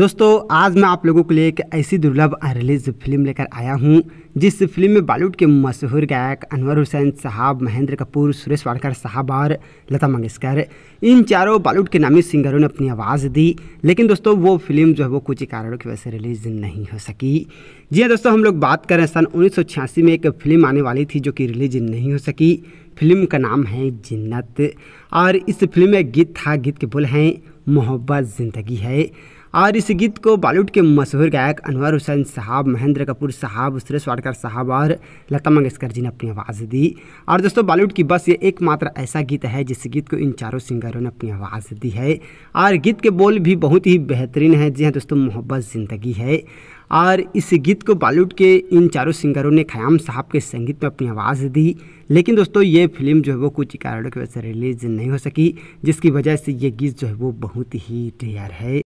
दोस्तों आज मैं आप लोगों के लिए एक ऐसी दुर्लभ अनरिलीज फिल्म लेकर आया हूं जिस फिल्म में बॉलीवुड के मशहूर गायक अनवर हुसैन साहब महेंद्र कपूर सुरेश वाड़कर साहब और लता मंगेशकर इन चारों बॉलीवुड के नामी सिंगरों ने अपनी आवाज़ दी लेकिन दोस्तों वो फिल्म जो है वो कुछ कारणों की वजह से रिलीज नहीं हो सकी जी हाँ, दोस्तों हम लोग बात करें सन उन्नीस में एक फिल्म आने वाली थी जो कि रिलीज नहीं हो सकी फिल्म का नाम है जन्नत और इस फिल्म में गीत था गीत के बोल हैं मोहब्बत ज़िंदगी है और इस गीत को बॉलीवुड के मशहूर गायक अनवर हुसैन साहब महेंद्र कपूर साहब सुरेश वाडकर साहब और लता मंगेशकर जी ने अपनी आवाज़ दी और दोस्तों बॉलीवुड की बस ये एकमात्र ऐसा गीत है जिस गीत को इन चारों सिंगरों ने अपनी आवाज़ दी है और गीत के बोल भी बहुत ही बेहतरीन है जी हाँ दोस्तों मोहब्बत ज़िंदगी है और इस गीत को बॉलीवुड के इन चारों सिंगरों ने खयाम साहब के संगीत में अपनी आवाज़ दी लेकिन दोस्तों ये फिल्म जो है वो कुछ कारणों की वजह से रिलीज़ नहीं हो सकी जिसकी वजह से ये गीत जो है वो बहुत ही तैयार है